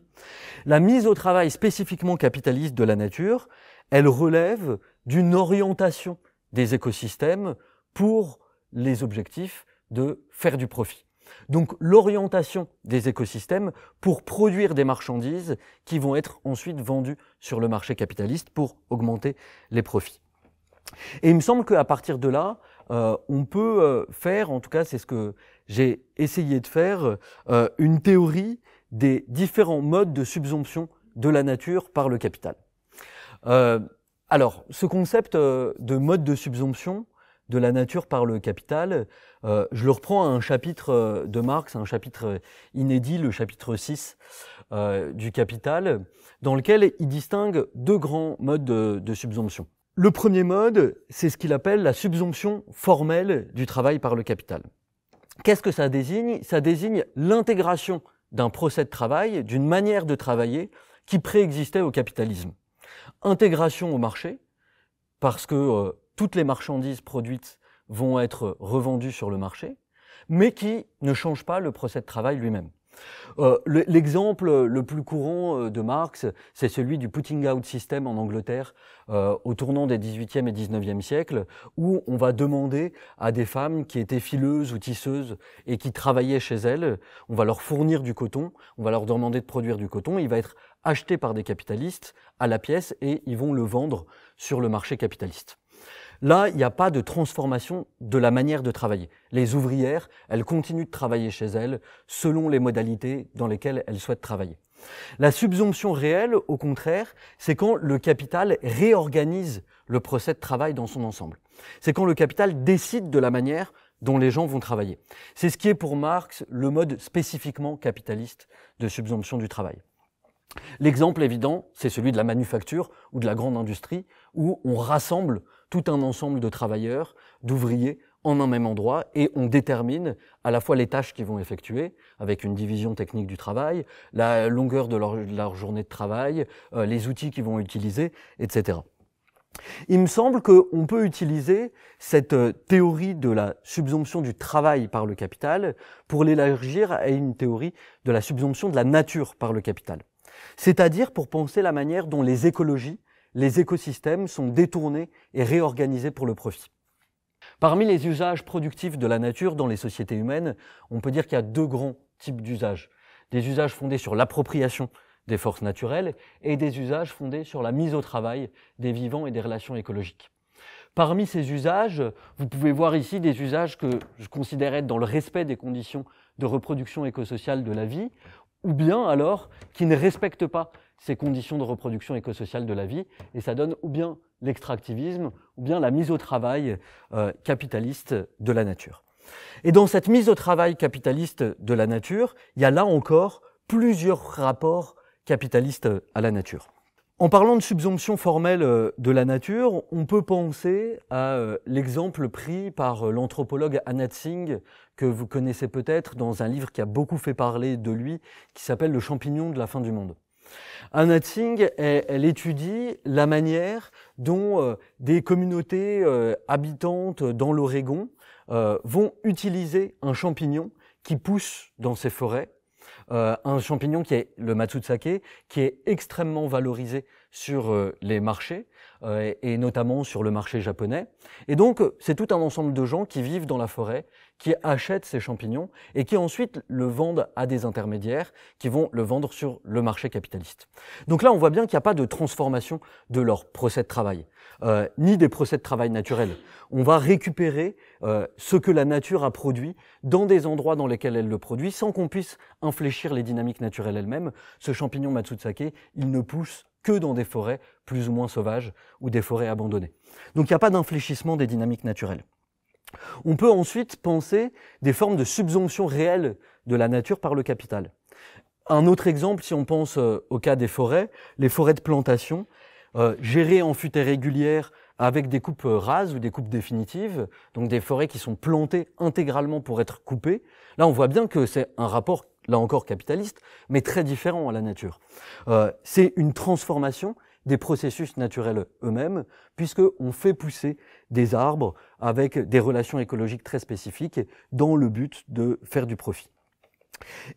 A: La mise au travail spécifiquement capitaliste de la nature, elle relève d'une orientation des écosystèmes pour les objectifs de faire du profit. Donc l'orientation des écosystèmes pour produire des marchandises qui vont être ensuite vendues sur le marché capitaliste pour augmenter les profits. Et il me semble qu'à partir de là, euh, on peut euh, faire, en tout cas c'est ce que j'ai essayé de faire, euh, une théorie des différents modes de subsomption de la nature par le capital. alors, ce concept de mode de subsomption, de la nature par le capital. Euh, je le reprends à un chapitre euh, de Marx, un chapitre euh, inédit, le chapitre 6 du Capital, dans lequel il distingue deux grands modes de, de subsomption. Le premier mode, c'est ce qu'il appelle la subsomption formelle du travail par le capital. Qu'est-ce que ça désigne Ça désigne l'intégration d'un procès de travail, d'une manière de travailler qui préexistait au capitalisme. Intégration au marché, parce que toutes les marchandises produites vont être revendues sur le marché, mais qui ne change pas le procès de travail lui-même. Euh, l'exemple le plus courant euh, de Marx, c'est celui du putting out system en Angleterre euh, au tournant des 18e et 19e siècles, où on va demander à des femmes qui étaient fileuses ou tisseuses et qui travaillaient chez elles, on va leur fournir du coton, on va leur demander de produire du coton, il va être acheté par des capitalistes à la pièce et ils vont le vendre sur le marché capitaliste. Là, il n'y a pas de transformation de la manière de travailler. Les ouvrières, elles continuent de travailler chez elles selon les modalités dans lesquelles elles souhaitent travailler. La subsomption réelle, au contraire, c'est quand le capital réorganise le procès de travail dans son ensemble. C'est quand le capital décide de la manière dont les gens vont travailler. C'est ce qui est pour Marx le mode spécifiquement capitaliste de subsomption du travail. L'exemple évident, c'est celui de la manufacture ou de la grande industrie, où on rassemble tout un ensemble de travailleurs, d'ouvriers en un même endroit et on détermine à la fois les tâches qu'ils vont effectuer avec une division technique du travail, la longueur de leur, journée de travail, euh, les outils qu'ils vont utiliser, etc. Il me semble qu'on peut utiliser cette euh, théorie de la subsomption du travail par le capital pour l'élargir à une théorie de la subsomption de la nature par le capital. C'est-à-dire pour penser la manière dont les écologies les écosystèmes sont détournés et réorganisés pour le profit. Parmi les usages productifs de la nature dans les sociétés humaines, on peut dire qu'il y a deux grands types d'usages. Des usages fondés sur l'appropriation des forces naturelles et des usages fondés sur la mise au travail des vivants et des relations écologiques. Parmi ces usages, vous pouvez voir ici des usages que je considère être dans le respect des conditions de reproduction écosociale de la vie ou bien alors qui ne respectent pas ces conditions de reproduction écosociale de la vie, et ça donne ou bien l'extractivisme, ou bien la mise au travail euh, capitaliste de la nature. Et dans cette mise au travail capitaliste de la nature, il y a là encore plusieurs rapports capitalistes à la nature. En parlant de subsomption formelle euh, de la nature, on peut penser à euh, l'exemple pris par euh, l'anthropologue Anat Singh, que vous connaissez peut-être dans un livre qui a beaucoup fait parler de lui, qui s'appelle Le champignon de la fin du monde. Anat Singh, elle, étudie la manière dont des communautés habitantes dans l'Oregon vont utiliser un champignon qui pousse dans ces forêts euh, un champignon qui est le matsutsake, qui est extrêmement valorisé sur euh, les marchés euh, et notamment sur le marché japonais. Et donc, c'est tout un ensemble de gens qui vivent dans la forêt qui achètent ces champignons et qui ensuite le vendent à des intermédiaires qui vont le vendre sur le marché capitaliste. Donc là, on voit bien qu'il n'y a pas de transformation de leur procès de travail, euh, ni des procès de travail naturels. On va récupérer euh, ce que la nature a produit dans des endroits dans lesquels elle le produit sans qu'on puisse infléchir les dynamiques naturelles elles-mêmes. Ce champignon Matsutsake, il ne pousse que dans des forêts plus ou moins sauvages ou des forêts abandonnées. Donc il n'y a pas d'infléchissement des dynamiques naturelles. On peut ensuite penser des formes de subsomption réelle de la nature par le capital. Un autre exemple, si on pense euh, au cas des forêts, les forêts de plantation, euh, gérées en futaie régulière avec des coupes euh, rases ou des coupes définitives, donc des forêts qui sont plantées intégralement pour être coupées. Là, on voit bien que c'est un rapport, là encore capitaliste, mais très différent à la nature. c'est une transformation des processus naturels eux-mêmes, puisqu'on fait pousser des arbres avec des relations écologiques très spécifiques dans le but de faire du profit.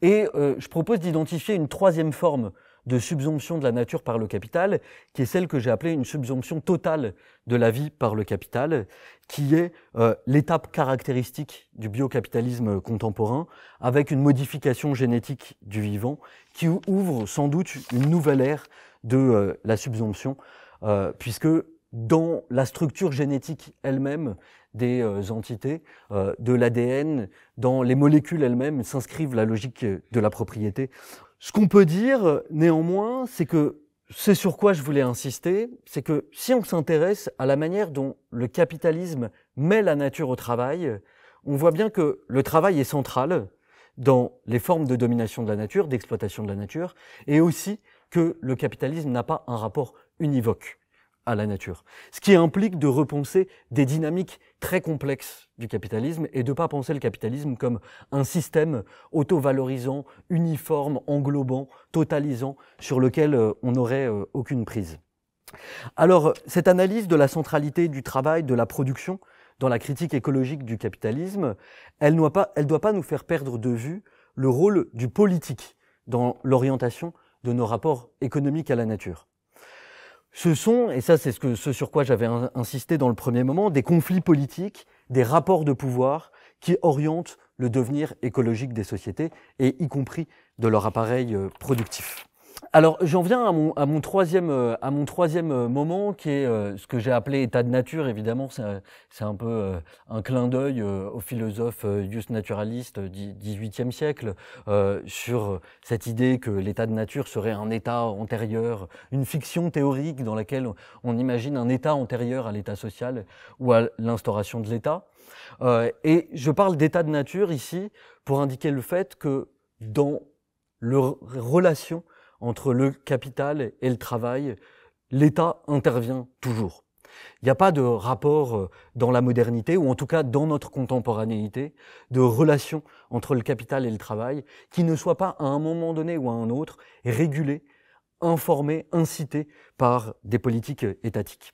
A: Et euh, je propose d'identifier une troisième forme de subsomption de la nature par le capital, qui est celle que j'ai appelée une subsomption totale de la vie par le capital, qui est euh, l'étape caractéristique du biocapitalisme contemporain, avec une modification génétique du vivant, qui ouvre sans doute une nouvelle ère de euh, la subsomption, euh, puisque dans la structure génétique elle-même des euh, entités, de l'ADN, dans les molécules elles-mêmes, s'inscrivent la logique de la propriété. Ce qu'on peut dire, néanmoins, c'est que c'est sur quoi je voulais insister, c'est que si on s'intéresse à la manière dont le capitalisme met la nature au travail, on voit bien que le travail est central dans les formes de domination de la nature, d'exploitation de la nature, et aussi que le capitalisme n'a pas un rapport univoque à la nature. Ce qui implique de repenser des dynamiques très complexes du capitalisme et de ne pas penser le capitalisme comme un système auto-valorisant, uniforme, englobant, totalisant, sur lequel euh, on n'aurait euh, aucune prise. Alors, cette analyse de la centralité du travail, de la production, dans la critique écologique du capitalisme, elle ne doit pas nous faire perdre de vue le rôle du politique dans l'orientation de nos rapports économiques à la nature. Ce sont, et ça c'est ce, ce sur quoi j'avais insisté dans le premier moment, des conflits politiques, des rapports de pouvoir qui orientent le devenir écologique des sociétés, et y compris de leur appareil euh, productif. Alors j'en viens à mon, à mon, troisième, euh, à mon troisième euh, moment, qui est euh, ce que j'ai appelé état de nature. Évidemment, c'est un peu un clin d'œil aux philosophes philosophe naturalistes Naturaliste du XVIIIe siècle sur cette idée que l'état de nature serait un état antérieur, une fiction théorique dans laquelle on imagine un état antérieur à l'état social ou à l'instauration de l'état. et je parle d'état de nature ici pour indiquer le fait que dans le relation entre le capital et le travail, l'État intervient toujours. Il n'y a pas de rapport euh, dans la modernité, ou en tout cas dans notre contemporanéité, de relation entre le capital et le travail qui ne soit pas à un moment donné ou à un autre régulé, informé, incité par des politiques euh, étatiques.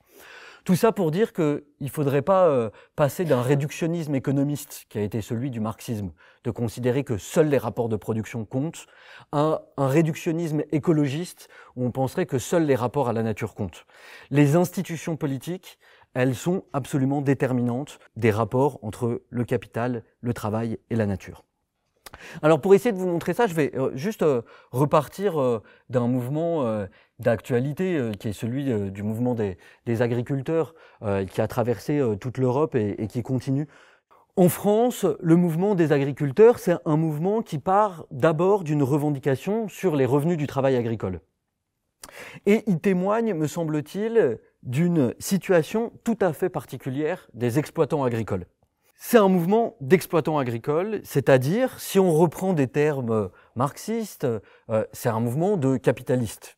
A: Tout ça pour dire qu'il ne faudrait pas euh, passer d'un réductionnisme économiste, qui a été celui du marxisme, de considérer que seuls les rapports de production comptent, à un réductionnisme écologiste, où on penserait que seuls les rapports à la nature comptent. Les institutions politiques, elles sont absolument déterminantes des rapports entre le capital, le travail et la nature. Alors pour essayer de vous montrer ça, je vais euh, juste euh, repartir d'un mouvement d'actualité, euh, qui est celui euh, du mouvement des, des agriculteurs, euh, qui a traversé toute l'Europe et, qui continue. En France, le mouvement des agriculteurs, c'est un mouvement qui part d'abord d'une revendication sur les revenus du travail agricole. Et il témoigne, me semble-t-il, d'une situation tout à fait particulière des exploitants agricoles. C'est un mouvement d'exploitants agricoles, c'est-à-dire, si on reprend des termes marxistes, c'est un mouvement de capitalistes.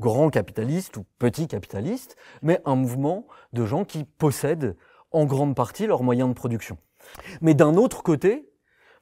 A: Grand capitalistes ou petits capitalistes, mais un mouvement de gens qui possèdent en grande partie leurs moyens de production. Mais d'un autre côté,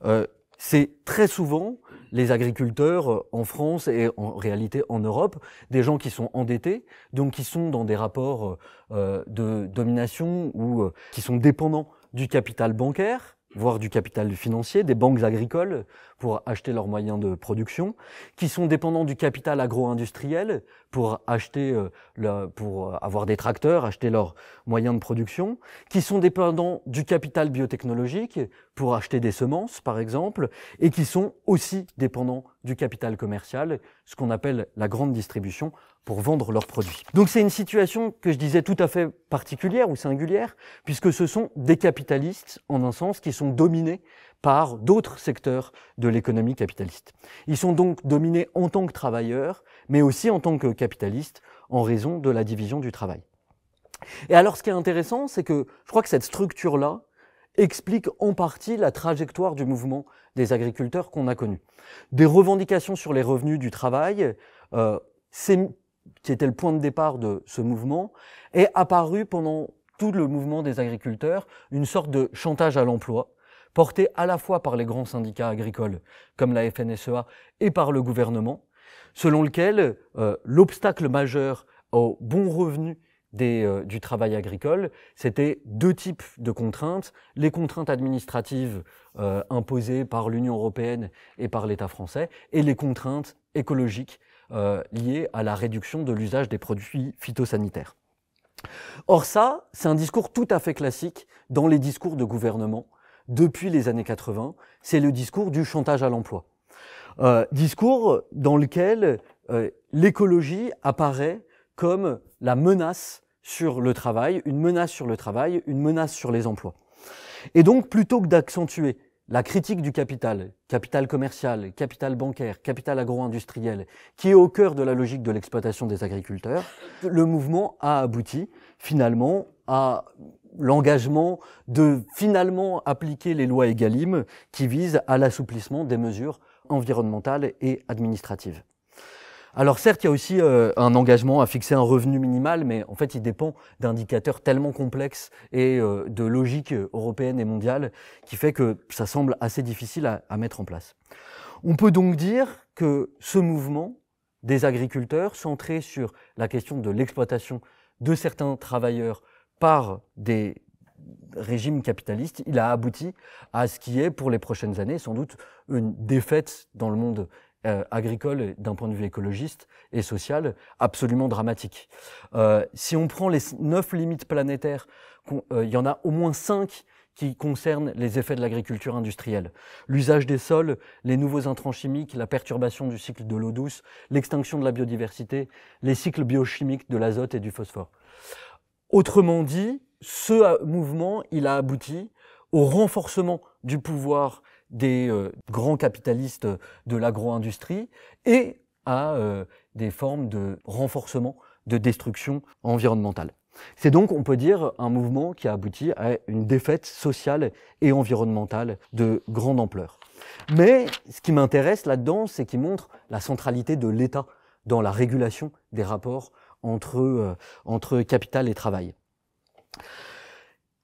A: euh, c'est très souvent les agriculteurs euh, en France et en réalité en Europe, des gens qui sont endettés, donc qui sont dans des rapports euh, de domination ou qui sont dépendants du capital bancaire, voire du capital financier, des banques agricoles pour acheter leurs moyens de production, qui sont dépendants du capital agro-industriel pour acheter, euh, pour euh, avoir des tracteurs, acheter leurs moyens de production, qui sont dépendants du capital biotechnologique pour acheter des semences, par exemple, et qui sont aussi dépendants du capital commercial, ce qu'on appelle la grande distribution, pour vendre leurs produits. Donc c'est une situation que je disais tout à fait particulière ou singulière, puisque ce sont des capitalistes, en un sens, qui sont dominés par d'autres secteurs de l'économie capitaliste. Ils sont donc dominés en tant que travailleurs, mais aussi en tant que capitalistes, en raison de la division du travail. Et alors ce qui est intéressant, c'est que je crois que cette structure-là explique en partie la trajectoire du mouvement des agriculteurs qu'on a connu. Des revendications sur les revenus du travail, euh, qui était le point de départ de ce mouvement, est apparu pendant tout le mouvement des agriculteurs, une sorte de chantage à l'emploi, porté à la fois par les grands syndicats agricoles, comme la FNSEA, et par le gouvernement, selon lequel euh, l'obstacle majeur au bon revenu euh, du travail agricole, c'était deux types de contraintes, les contraintes administratives euh, imposées par l'Union européenne et par l'État français, et les contraintes écologiques liées à la réduction de l'usage des produits phytosanitaires. Or ça, c'est un discours tout à fait classique dans les discours de gouvernement depuis les années 80, c'est le discours du chantage à l'emploi. Euh, discours dans lequel euh, l'écologie apparaît comme la menace sur le travail, une menace sur le travail, une menace sur les emplois. Et donc, plutôt que d'accentuer la critique du capital, capital commercial, capital bancaire, capital agro-industriel, qui est au cœur de la logique de l'exploitation des agriculteurs, le mouvement a abouti finalement à l'engagement de finalement appliquer les lois EGalim qui visent à l'assouplissement des mesures environnementales et administratives. Alors certes, il y a aussi euh, un engagement à fixer un revenu minimal, mais en fait, il dépend d'indicateurs tellement complexes et euh, de logiques européennes et mondiales qui fait que ça semble assez difficile à mettre en place. On peut donc dire que ce mouvement des agriculteurs, centré sur la question de l'exploitation de certains travailleurs par des régimes capitalistes, il a abouti à ce qui est pour les prochaines années sans doute une défaite dans le monde euh, agricole d'un point de vue écologiste et social absolument dramatique. Euh, si on prend les neuf limites planétaires, euh, il y en a au moins cinq qui concernent les effets de l'agriculture industrielle. L'usage des sols, les nouveaux intrants chimiques, la perturbation du cycle de l'eau douce, l'extinction de la biodiversité, les cycles biochimiques de l'azote et du phosphore. Autrement dit, ce euh, mouvement, il a abouti au renforcement du pouvoir des euh, grands capitalistes de l'agro-industrie et à euh, des formes de renforcement de destruction environnementale. C'est donc, on peut dire, un mouvement qui a abouti à une défaite sociale et environnementale de grande ampleur. Mais ce qui m'intéresse là-dedans, c'est qu'il montre la centralité de l'État dans la régulation des rapports entre, euh, entre capital et travail.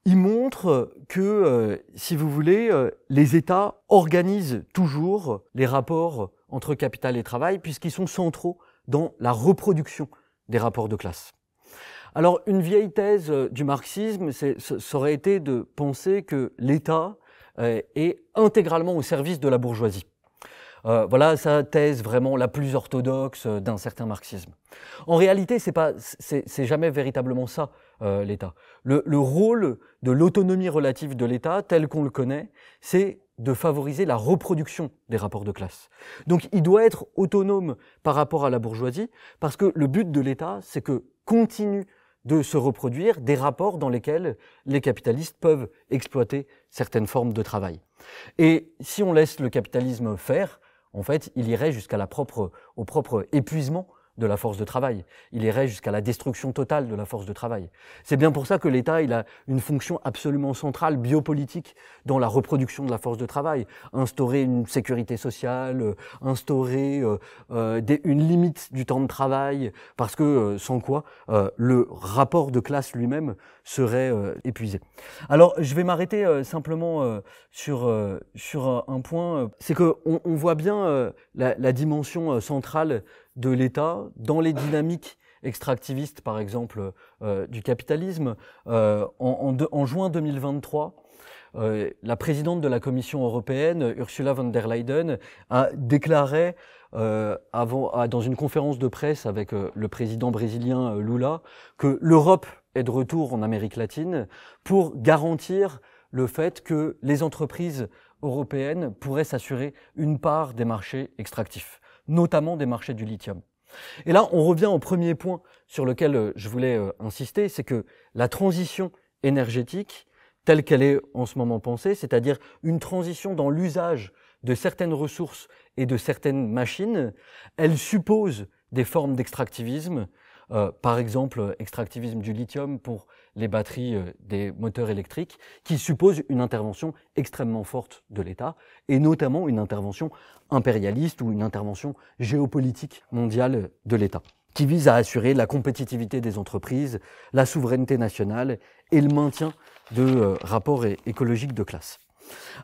A: Il montre que, euh, si vous voulez, euh, les États organisent toujours les rapports entre capital et travail puisqu'ils sont centraux dans la reproduction des rapports de classe. Alors, une vieille thèse du marxisme, ça aurait été de penser que l'État est intégralement au service de la bourgeoisie. Euh, voilà sa thèse vraiment la plus orthodoxe euh, d'un certain marxisme. En réalité, c'est pas, c'est jamais véritablement ça euh, l'État. Le, rôle de l'autonomie relative de l'État, tel qu'on le connaît, c'est de favoriser la reproduction des rapports de classe. Donc il doit être autonome par rapport à la bourgeoisie, parce que le but de l'État, c'est que continue de se reproduire des rapports dans lesquels les capitalistes peuvent exploiter certaines formes de travail. Et si on laisse le capitalisme faire, en fait, il irait jusqu'à la propre, au propre épuisement de la force de travail. Il irait jusqu'à la destruction totale de la force de travail. C'est bien pour ça que l'État, il a une fonction absolument centrale, biopolitique, dans la reproduction de la force de travail. Instaurer une sécurité sociale, euh, instaurer euh, euh, une limite du temps de travail, parce que sans quoi le rapport de classe lui-même serait épuisé. Alors, je vais m'arrêter simplement sur, sur un point, c'est que on, voit bien la dimension centrale de l'État dans les dynamiques extractivistes, par exemple, euh, du capitalisme. Euh, en, en, juin 2023, euh, la présidente de la Commission européenne, Ursula von der Leyen, a déclaré avant, dans une conférence de presse avec le président brésilien Lula que l'Europe est de retour en Amérique latine pour garantir le fait que les entreprises européennes pourraient s'assurer une part des marchés extractifs notamment des marchés du lithium. Et là, on revient au premier point sur lequel euh, je voulais euh, insister, c'est que la transition énergétique, telle qu'elle est en ce moment pensée, c'est-à-dire une transition dans l'usage de certaines ressources et de certaines machines, elle suppose des formes d'extractivisme, euh, par exemple euh, extractivisme du lithium pour les batteries euh, des moteurs électriques, qui suppose une intervention extrêmement forte de l'État, et notamment une intervention impérialiste ou une intervention géopolitique mondiale de l'État, qui vise à assurer la compétitivité des entreprises, la souveraineté nationale et le maintien de rapports écologiques de classe.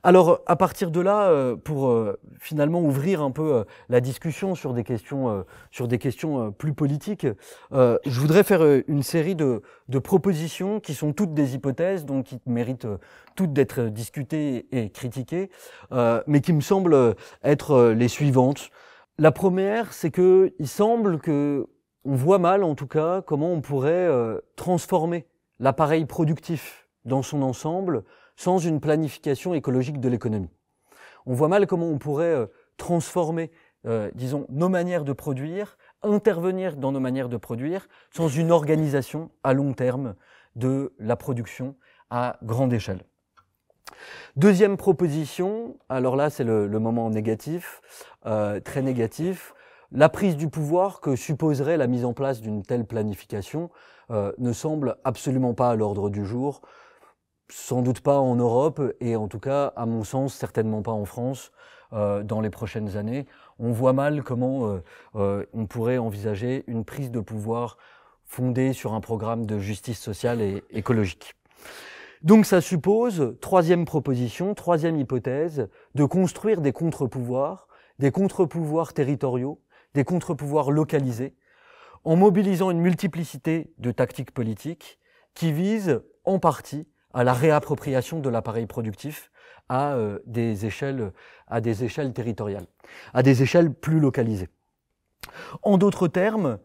A: Alors à partir de là, euh, pour euh, finalement ouvrir un peu euh, la discussion sur des questions, sur des questions plus politiques, je voudrais faire une série de, propositions qui sont toutes des hypothèses, donc qui méritent toutes d'être discutées et critiquées, mais qui me semblent être les suivantes. La première, c'est que il semble que on voit mal, en tout cas, comment on pourrait transformer l'appareil productif dans son ensemble sans une planification écologique de l'économie. On voit mal comment on pourrait euh, transformer, euh, disons, nos manières de produire, intervenir dans nos manières de produire, sans une organisation à long terme de la production à grande échelle. Deuxième proposition, alors là c'est le, moment négatif, euh, très négatif, la prise du pouvoir que supposerait la mise en place d'une telle planification ne semble absolument pas à l'ordre du jour sans doute pas en Europe et en tout cas, à mon sens, certainement pas en France euh, dans les prochaines années. On voit mal comment euh, euh, on pourrait envisager une prise de pouvoir fondée sur un programme de justice sociale et écologique. Donc ça suppose, troisième proposition, troisième hypothèse, de construire des contre-pouvoirs, des contre-pouvoirs territoriaux, des contre-pouvoirs localisés, en mobilisant une multiplicité de tactiques politiques qui visent en partie à la réappropriation de l'appareil productif à euh, des échelles à des échelles territoriales, à des échelles plus localisées. En d'autres termes,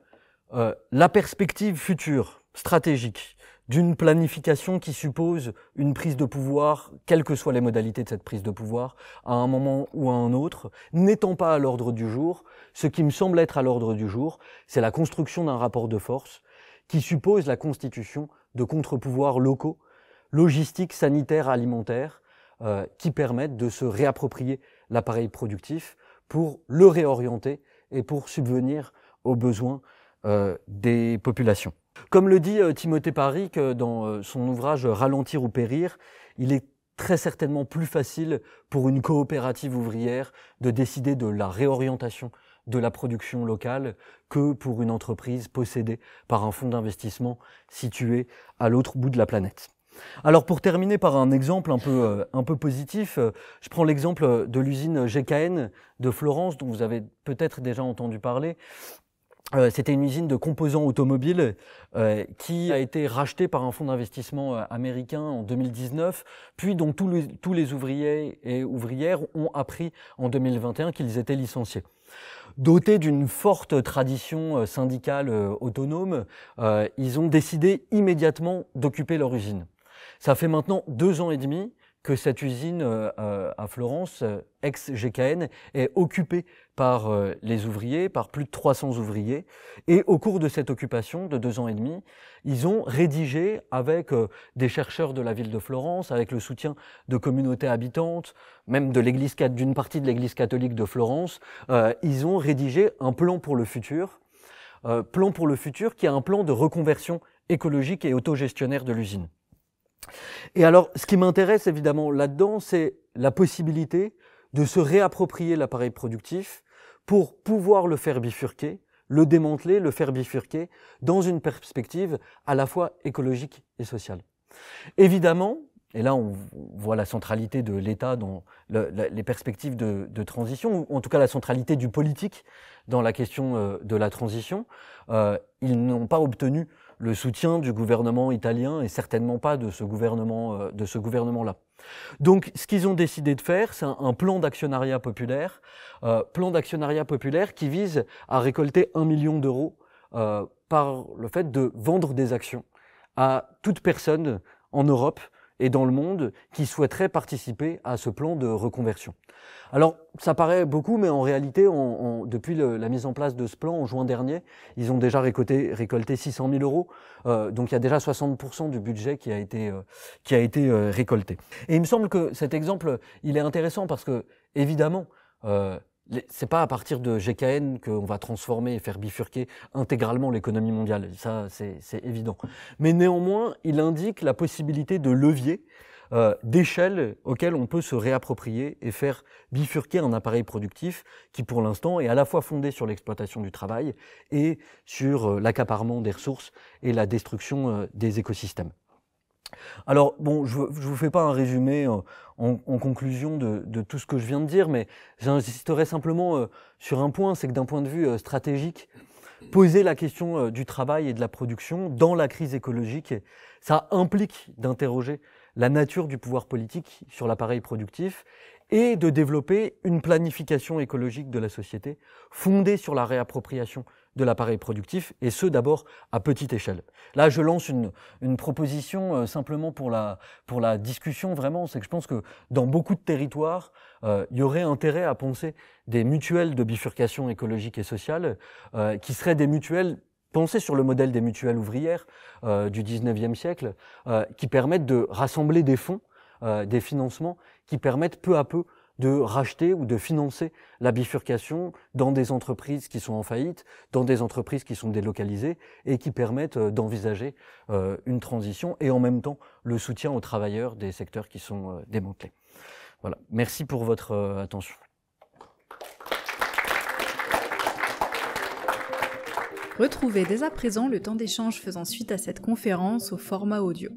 A: euh, la perspective future stratégique d'une planification qui suppose une prise de pouvoir, quelles que soient les modalités de cette prise de pouvoir, à un moment ou à un autre, n'étant pas à l'ordre du jour, ce qui me semble être à l'ordre du jour, c'est la construction d'un rapport de force qui suppose la constitution de contre-pouvoirs locaux logistiques sanitaires alimentaires euh, qui permettent de se réapproprier l'appareil productif pour le réorienter et pour subvenir aux besoins euh, des populations. Comme le dit euh, Timothée Parik dans son ouvrage Ralentir ou périr, il est très certainement plus facile pour une coopérative ouvrière de décider de la réorientation de la production locale que pour une entreprise possédée par un fonds d'investissement situé à l'autre bout de la planète. Alors pour terminer par un exemple un peu, euh, un peu positif, euh, je prends l'exemple euh, de l'usine GKN de Florence dont vous avez peut-être déjà entendu parler. C'était une usine de composants automobiles qui a été rachetée par un fonds d'investissement américain en 2019, puis dont tous les, tous les ouvriers et ouvrières ont appris en 2021 qu'ils étaient licenciés. Dotés d'une forte tradition syndicale autonome, ils ont décidé immédiatement d'occuper leur usine. Ça fait maintenant deux ans et demi que cette usine euh, euh, à Florence, euh, ex-GKN, est occupée par les ouvriers, par plus de 300 ouvriers. Et au cours de cette occupation de deux ans et demi, ils ont rédigé avec des chercheurs de la ville de Florence, avec le soutien de communautés habitantes, même de l'église d'une partie de l'église catholique de Florence, ils ont rédigé un plan pour le futur, plan pour le futur qui est un plan de reconversion écologique et autogestionnaire de l'usine. Et alors, ce qui m'intéresse évidemment là-dedans, c'est la possibilité de se réapproprier l'appareil productif pour pouvoir le faire bifurquer, le démanteler, le faire bifurquer dans une perspective à la fois écologique et sociale. Évidemment, et là on voit la centralité de l'État dans les perspectives de, transition, ou en tout cas la centralité du politique dans la question euh, de la transition, euh, ils n'ont pas obtenu le soutien du gouvernement italien et certainement pas de ce gouvernement euh, de ce gouvernement là. Donc ce qu'ils ont décidé de faire, c'est un, plan d'actionnariat populaire, euh, plan d'actionnariat populaire qui vise à récolter un million d'euros euh, par le fait de vendre des actions à toute personne en Europe et dans le monde qui souhaiteraient participer à ce plan de reconversion. Alors, ça paraît beaucoup, mais en réalité, depuis la mise en place de ce plan en juin dernier, ils ont déjà récolté, récolté 600 000 euros. Euh, donc, il y a déjà 60% du budget qui a été, euh, qui a été euh, récolté. Et il me semble que cet exemple, il est intéressant parce que, évidemment, c'est pas à partir de GKN qu'on va transformer et faire bifurquer intégralement l'économie mondiale, ça c'est évident. Mais néanmoins, il indique la possibilité de levier, d'échelles euh, d'échelle auquel on peut se réapproprier et faire bifurquer un appareil productif qui pour l'instant est à la fois fondé sur l'exploitation du travail et sur euh, l'accaparement des ressources et la destruction euh, des écosystèmes. Alors, bon, je ne vous fais pas un résumé euh, en, conclusion de, tout ce que je viens de dire, mais j'insisterai simplement euh, sur un point, c'est que d'un point de vue euh, stratégique, poser la question du travail et de la production dans la crise écologique, ça implique d'interroger la nature du pouvoir politique sur l'appareil productif et de développer une planification écologique de la société fondée sur la réappropriation de l'appareil productif, et ce d'abord à petite échelle. Là, je lance une, proposition euh, simplement pour la, pour la discussion, vraiment, c'est que je pense que dans beaucoup de territoires, euh, il y aurait intérêt à penser des mutuelles de bifurcation écologique et sociale, euh, qui seraient des mutuelles pensées sur le modèle des mutuelles ouvrières du 19e siècle, qui permettent de rassembler des fonds euh, des financements qui permettent peu à peu de racheter ou de financer la bifurcation dans des entreprises qui sont en faillite, dans des entreprises qui sont délocalisées et qui permettent euh, d'envisager euh, une transition et en même temps le soutien aux travailleurs des secteurs qui sont démantelés. Voilà. Merci pour votre attention. Retrouvez dès à présent le temps d'échange faisant suite à cette conférence au format audio.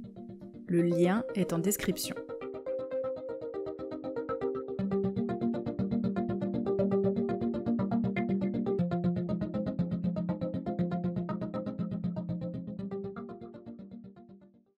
A: Le lien est en description.